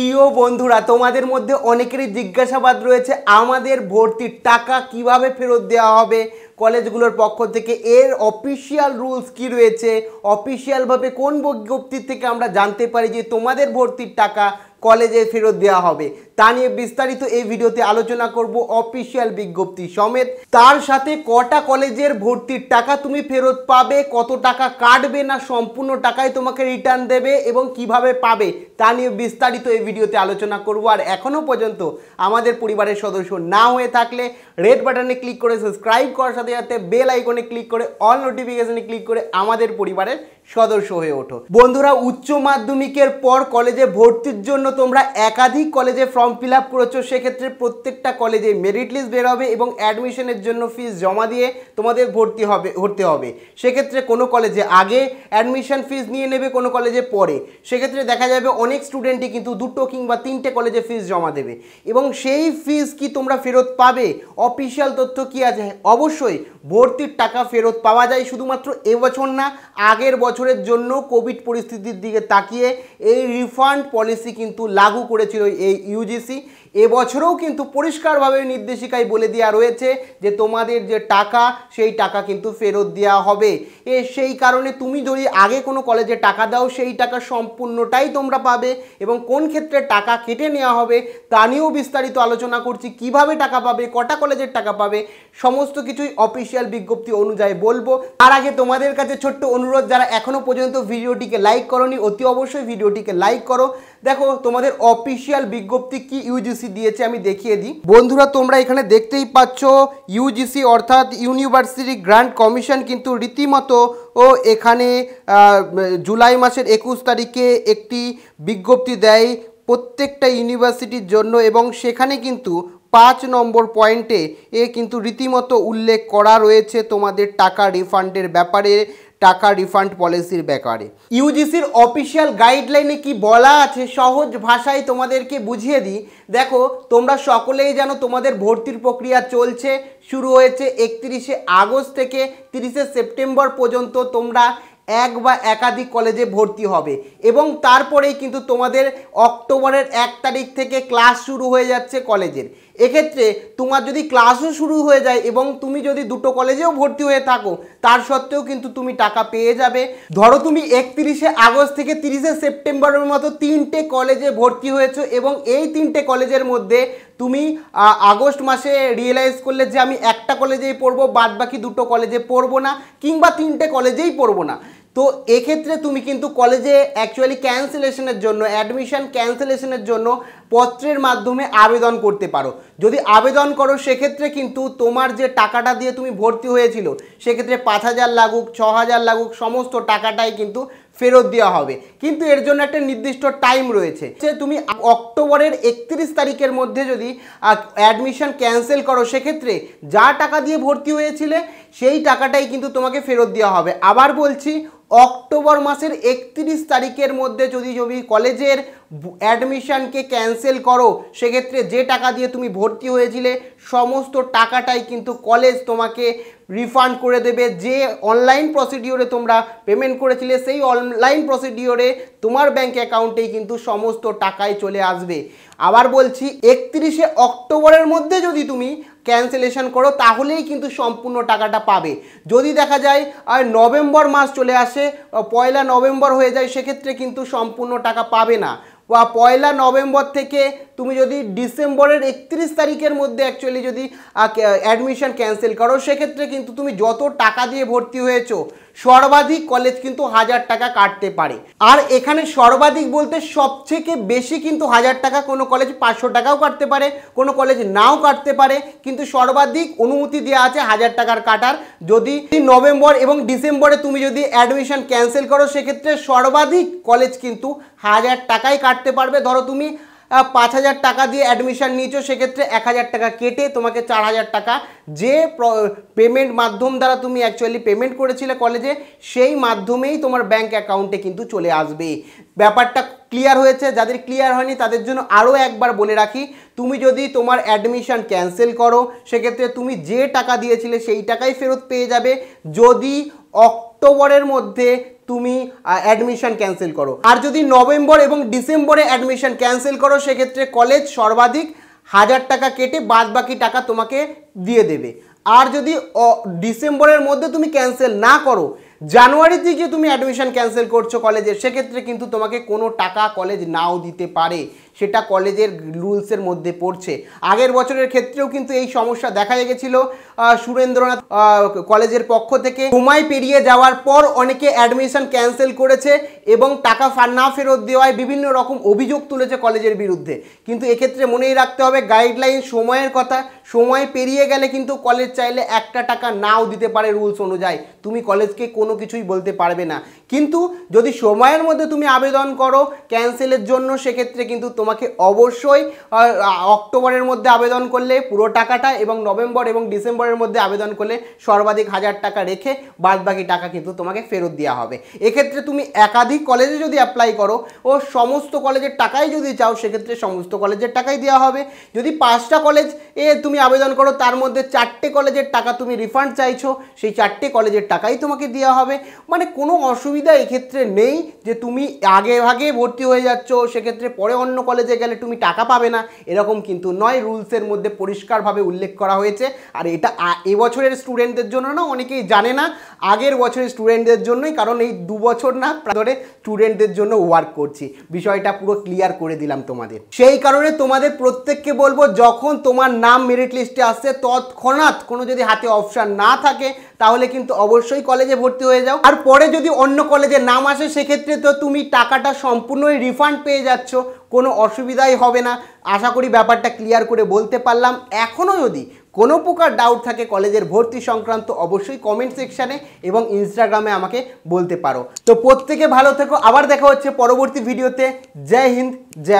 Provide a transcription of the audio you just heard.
প্রিয় বন্ধুরা তোমাদের মধ্যে অনেকেরই জিজ্ঞাসাবাদ রয়েছে আমাদের ভর্তির টাকা কিভাবে ফেরত দেওয়া হবে কলেজগুলোর পক্ষ থেকে এর অফিসিয়াল রুলস কি রয়েছে অফিসিয়ালভাবে কোন বিজ্ঞপ্তির থেকে আমরা জানতে পারি যে তোমাদের ভর্তির টাকা কলেজে ফেরত দেওয়া হবে তা নিয়ে বিস্তারিত এই ভিডিওতে আলোচনা করব অফিসিয়াল বিজ্ঞপ্তি সমেত তার সাথে কটা কলেজের ভর্তির টাকা তুমি ফেরত পাবে কত টাকা কাটবে না সম্পূর্ণ টাকাই তোমাকে রিটার্ন দেবে এবং কিভাবে পাবে তা নিয়ে বিস্তারিত এই ভিডিওতে আলোচনা করব আর এখনও পর্যন্ত আমাদের পরিবারের সদস্য না হয়ে থাকলে রেড বাটনে ক্লিক করে সাবস্ক্রাইব করার সাথে সাথে বেল আইকনে ক্লিক করে অল নোটিফিকেশনে ক্লিক করে আমাদের পরিবারের সদস্য হয়ে ওঠো বন্ধুরা উচ্চ মাধ্যমিকের পর কলেজে ভর্তির জন্য তোমরা একাধিক কলেজে ফর্ম ফর্ম ফিল আপ করেছো সেক্ষেত্রে প্রত্যেকটা কলেজে মেরিট লিস্ট বের হবে এবং অ্যাডমিশনের জন্য ফিস জমা দিয়ে তোমাদের ভর্তি হবে ভরতে হবে সেক্ষেত্রে কোনো কলেজে আগে অ্যাডমিশন ফিস নিয়ে নেবে কোনো কলেজে পরে সেক্ষেত্রে দেখা যাবে অনেক স্টুডেন্টই কিন্তু দুটো কিংবা তিনটে কলেজে ফিস জমা দেবে এবং সেই ফিস কি তোমরা ফেরত পাবে অফিসিয়াল তথ্য কি আছে অবশ্যই ভর্তির টাকা ফেরত পাওয়া যায় শুধুমাত্র এবছর না আগের বছরের জন্য কোভিড পরিস্থিতির দিকে তাকিয়ে এই রিফান্ড পলিসি কিন্তু লাগু করেছিল এই ইউজ disse এবছরেও কিন্তু পরিষ্কারভাবে নির্দেশিকায় বলে দেওয়া রয়েছে যে তোমাদের যে টাকা সেই টাকা কিন্তু ফেরত দেওয়া হবে এ সেই কারণে তুমি যদি আগে কোনো কলেজে টাকা দাও সেই টাকা সম্পূর্ণটাই তোমরা পাবে এবং কোন ক্ষেত্রে টাকা কেটে নেওয়া হবে তা নিয়েও বিস্তারিত আলোচনা করছি কিভাবে টাকা পাবে কটা কলেজের টাকা পাবে সমস্ত কিছুই অফিসিয়াল বিজ্ঞপ্তি অনুযায়ী বলবো তার আগে তোমাদের কাছে ছোট্ট অনুরোধ যারা এখনও পর্যন্ত ভিডিওটিকে লাইক করনি অতি অবশ্যই ভিডিওটিকে লাইক করো দেখো তোমাদের অফিসিয়াল বিজ্ঞপ্তি কি ইউজিস ইউজিসি দিয়েছে আমি দেখিয়ে দিই বন্ধুরা তোমরা এখানে দেখতেই পাচ্ছ ইউজিসি অর্থাৎ ইউনিভার্সিটি গ্রান্ট কমিশন কিন্তু রীতিমতো ও এখানে জুলাই মাসের একুশ তারিখে একটি বিজ্ঞপ্তি দেয় প্রত্যেকটা ইউনিভার্সিটির জন্য এবং সেখানে কিন্তু পাঁচ নম্বর পয়েন্টে এ কিন্তু রীতিমতো উল্লেখ করা রয়েছে তোমাদের টাকা রিফান্ডের ব্যাপারে টাকা রিফান্ড পলিসির ব্যাপারে ইউজিসির অফিসিয়াল গাইডলাইনে কি বলা আছে সহজ ভাষায় তোমাদেরকে বুঝিয়ে দিই দেখো তোমরা সকলেই জানো তোমাদের ভর্তির প্রক্রিয়া চলছে শুরু হয়েছে একত্রিশে আগস্ট থেকে তিরিশে সেপ্টেম্বর পর্যন্ত তোমরা এক বা একাধিক কলেজে ভর্তি হবে এবং তারপরেই কিন্তু তোমাদের অক্টোবরের এক তারিখ থেকে ক্লাস শুরু হয়ে যাচ্ছে কলেজের এক্ষেত্রে তোমার যদি ক্লাসও শুরু হয়ে যায় এবং তুমি যদি দুটো কলেজেও ভর্তি হয়ে থাকো তার সত্ত্বেও কিন্তু তুমি টাকা পেয়ে যাবে ধরো তুমি একত্রিশে আগস্ট থেকে তিরিশে সেপ্টেম্বরের মতো তিনটে কলেজে ভর্তি হয়েছো এবং এই তিনটে কলেজের মধ্যে তুমি আগস্ট মাসে রিয়েলাইজ করলে যে আমি একটা কলেজেই পড়বো বাদ বাকি দুটো কলেজে পড়বো না কিংবা তিনটে কলেজেই পড়বো না তো এক্ষেত্রে তুমি কিন্তু কলেজে অ্যাকচুয়ালি ক্যান্সেলেশনের জন্য অ্যাডমিশান ক্যান্সেলেশনের জন্য পত্রের মাধ্যমে আবেদন করতে পারো যদি আবেদন করো সেক্ষেত্রে কিন্তু তোমার যে টাকাটা দিয়ে তুমি ভর্তি হয়েছিল সেক্ষেত্রে পাঁচ হাজার লাগুক ছ হাজার লাগুক সমস্ত টাকাটাই কিন্তু ফেরত দেওয়া হবে কিন্তু এর জন্য একটা নির্দিষ্ট টাইম রয়েছে যে তুমি অক্টোবরের একত্রিশ তারিখের মধ্যে যদি অ্যাডমিশন ক্যান্সেল করো সেক্ষেত্রে যা টাকা দিয়ে ভর্তি হয়েছিলে সেই টাকাটাই কিন্তু তোমাকে ফেরত দেওয়া হবে আবার বলছি অক্টোবর মাসের একত্রিশ তারিখের মধ্যে যদি যদি কলেজের অ্যাডমিশানকে ক্যান্সেল করো সেক্ষেত্রে যে টাকা দিয়ে তুমি ভর্তি হয়েছিলে সমস্ত টাকাটাই কিন্তু কলেজ তোমাকে রিফান্ড করে দেবে যে অনলাইন প্রসিডিওরে তোমরা পেমেন্ট করেছিলে সেই অনলাইন প্রসিডিওরে তোমার ব্যাঙ্ক অ্যাকাউন্টেই কিন্তু সমস্ত টাকায় চলে আসবে আবার বলছি একত্রিশে অক্টোবরের মধ্যে যদি তুমি ক্যান্সেলেশন করো তাহলেই কিন্তু সম্পূর্ণ টাকাটা পাবে যদি দেখা যায় আর নভেম্বর মাস চলে আসে পয়লা নভেম্বর হয়ে যায় সেক্ষেত্রে কিন্তু সম্পূর্ণ টাকা পাবে না বা পয়লা নভেম্বর থেকে তুমি যদি ডিসেম্বরের একত্রিশ তারিখের মধ্যে অ্যাকচুয়ালি যদি অ্যাডমিশন ক্যান্সেল করো সেক্ষেত্রে কিন্তু তুমি যত টাকা দিয়ে ভর্তি হয়েছো সর্বাধিক কলেজ কিন্তু হাজার টাকা কাটতে পারে আর এখানে সর্বাধিক বলতে সবথেকে বেশি কিন্তু হাজার টাকা কোনো কলেজ পাঁচশো টাকাও কাটতে পারে কোনো কলেজ নাও কাটতে পারে কিন্তু সর্বাধিক অনুমতি দেওয়া আছে হাজার টাকার কাটার যদি নভেম্বর এবং ডিসেম্বরে তুমি যদি অ্যাডমিশন ক্যান্সেল করো সেক্ষেত্রে সর্বাধিক কলেজ কিন্তু হাজার টাকাই কাটতে পারবে ধরো তুমি পাঁচ হাজার টাকা দিয়ে অ্যাডমিশান নিয়েছো সেক্ষেত্রে এক হাজার টাকা কেটে তোমাকে চার হাজার টাকা যে পেমেন্ট মাধ্যম দ্বারা তুমি অ্যাকচুয়ালি পেমেন্ট করেছিলে কলেজে সেই মাধ্যমেই তোমার ব্যাংক অ্যাকাউন্টে কিন্তু চলে আসবে ব্যাপারটা ক্লিয়ার হয়েছে যাদের ক্লিয়ার হয়নি তাদের জন্য আরও একবার বলে রাখি তুমি যদি তোমার অ্যাডমিশান ক্যান্সেল করো সেক্ষেত্রে তুমি যে টাকা দিয়েছিলে সেই টাকাই ফেরত পেয়ে যাবে যদি অক্টোবরের মধ্যে তুমি অ্যাডমিশন ক্যান্সেল করো আর যদি নভেম্বর এবং ডিসেম্বরে অ্যাডমিশন ক্যান্সেল করো সেক্ষেত্রে কলেজ সর্বাধিক হাজার টাকা কেটে বাদ বাকি টাকা তোমাকে দিয়ে দেবে আর যদি ডিসেম্বরের মধ্যে তুমি ক্যান্সেল না করো জানুয়ারি দিকে তুমি অ্যাডমিশন ক্যান্সেল করছো কলেজে সেক্ষেত্রে কিন্তু তোমাকে কোনো টাকা কলেজ নাও দিতে পারে সেটা কলেজের রুলসের মধ্যে পড়ছে আগের বছরের ক্ষেত্রেও কিন্তু এই সমস্যা দেখা গেছিল সুরেন্দ্রনাথ কলেজের পক্ষ থেকে সময় পেরিয়ে যাওয়ার পর অনেকে অ্যাডমিশন ক্যান্সেল করেছে এবং টাকা না ফেরত দেওয়ায় বিভিন্ন রকম অভিযোগ তুলেছে কলেজের বিরুদ্ধে কিন্তু এক্ষেত্রে মনেই রাখতে হবে গাইডলাইন সময়ের কথা সময় পেরিয়ে গেলে কিন্তু কলেজ চাইলে একটা টাকা নাও দিতে পারে রুলস অনুযায়ী তুমি কলেজকে কোনো কিছুই বলতে পারবে না কিন্তু যদি সময়ের মধ্যে তুমি আবেদন করো ক্যান্সেলের জন্য সেক্ষেত্রে কিন্তু তোমার তোমাকে অবশ্যই অক্টোবরের মধ্যে আবেদন করলে পুরো টাকাটা এবং নভেম্বর এবং ডিসেম্বরের মধ্যে আবেদন করলে সর্বাধিক হাজার টাকা রেখে বাদবাকি টাকা কিন্তু তোমাকে ফেরত দেওয়া হবে এক্ষেত্রে তুমি একাধিক কলেজে যদি অ্যাপ্লাই করো ও সমস্ত কলেজের টাকাই যদি চাও সেক্ষেত্রে সমস্ত কলেজের টাকাই দেওয়া হবে যদি পাঁচটা কলেজ এ তুমি আবেদন করো তার মধ্যে চারটে কলেজের টাকা তুমি রিফান্ড চাইছো সেই চারটে কলেজের টাকাই তোমাকে দেওয়া হবে মানে কোনো অসুবিধা এক্ষেত্রে নেই যে তুমি আগে ভাগে ভর্তি হয়ে যাচ্ছ সেক্ষেত্রে পরে অন্য কলেজে গেলে তুমি টাকা পাবে না এরকম কিন্তু নয় রুলসের মধ্যে পরিষ্কারভাবে উল্লেখ করা হয়েছে আর এটা এবছরের স্টুডেন্টদের জন্য না অনেকেই জানে না আগের বছরের স্টুডেন্টদের জন্যই কারণ এই দু বছর না ধরে স্টুডেন্টদের জন্য ওয়ার্ক করছি বিষয়টা পুরো ক্লিয়ার করে দিলাম তোমাদের সেই কারণে তোমাদের প্রত্যেককে বলবো যখন তোমার নাম মেরিট লিস্টে আসছে তৎক্ষণাৎ কোনো যদি হাতে অপশান না থাকে তাহলে কিন্তু অবশ্যই কলেজে ভর্তি হয়ে যাও আর পরে যদি অন্য কলেজে নাম আসে সেক্ষেত্রে তো তুমি টাকাটা সম্পূর্ণই রিফান্ড পেয়ে যাচ্ছ কোনো অসুবিধাই হবে না আশা করি ব্যাপারটা ক্লিয়ার করে বলতে পারলাম এখনও যদি কোনো প্রকার ডাউট থাকে কলেজের ভর্তি সংক্রান্ত অবশ্যই কমেন্ট সেকশানে এবং ইনস্টাগ্রামে আমাকে বলতে পারো তো প্রত্যেকে ভালো থেকো আবার দেখা হচ্ছে পরবর্তী ভিডিওতে জয় হিন্দ জয়